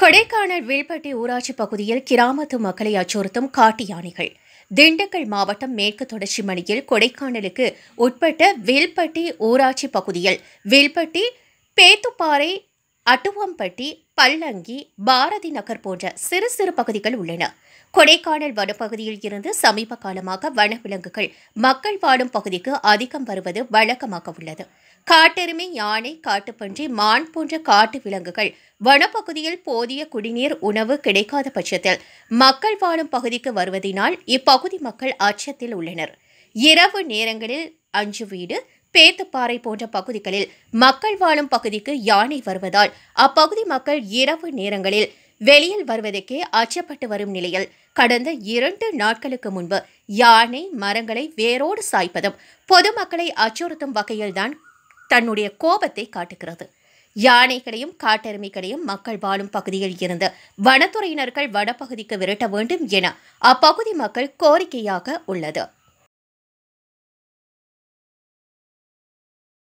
கொடைக்கானல் வில்பட்டி ஊராட்சி பகுதியில் கிராமத்து மக்களை அச்சுறுத்தும் காட்டு யானைகள் திண்டுக்கல் மாவட்டம் மேற்கு தொடர்ச்சி மணியில் கொடைக்கானலுக்கு உட்பட்ட வில்பட்டி ஊராட்சி பகுதியில் வில்பட்டி பேத்துப்பாறை அட்டுவம்பட்டி பல்லங்கி பாரதி நகர் போன்ற சிறு சிறு பகுதிகள் உள்ளன கொடைக்கானல் வனப்பகுதியில் இருந்து சமீப காலமாக வனவிலங்குகள் மக்கள் வாழும் பகுதிக்கு அதிகம் வருவது வழக்கமாக உள்ளது காட்டெருமை யானை காட்டுப்பன்றி மான் போன்ற காட்டு விலங்குகள் வனப்பகுதியில் போதிய குடிநீர் உணவு கிடைக்காத பட்சத்தில் மக்கள் வாழும் பகுதிக்கு வருவதினால் இப்பகுதி மக்கள் அச்சத்தில் உள்ளனர் இரவு நேரங்களில் அஞ்சு வீடு பேத்துப்பாறை போன்ற பகுதிகளில் மக்கள் வாழும் பகுதிக்கு யானை வருவதால் அப்பகுதி மக்கள் இரவு நேரங்களில் வெளியில் வருவதற்கே அச்சப்பட்டு வரும் நிலையில் கடந்த இரண்டு நாட்களுக்கு முன்பு யானை மரங்களை வேரோடு சாய்ப்பதும் பொதுமக்களை அச்சுறுத்தும் வகையில்தான் தன்னுடைய கோபத்தை காட்டுகிறது யானைகளையும் காட்டெருமைகளையும் மக்கள் வாழும் பகுதியில் இருந்து வனத்துறையினர்கள் வனப்பகுதிக்கு விரட்ட வேண்டும் என அப்பகுதி மக்கள் கோரிக்கையாக உள்ளது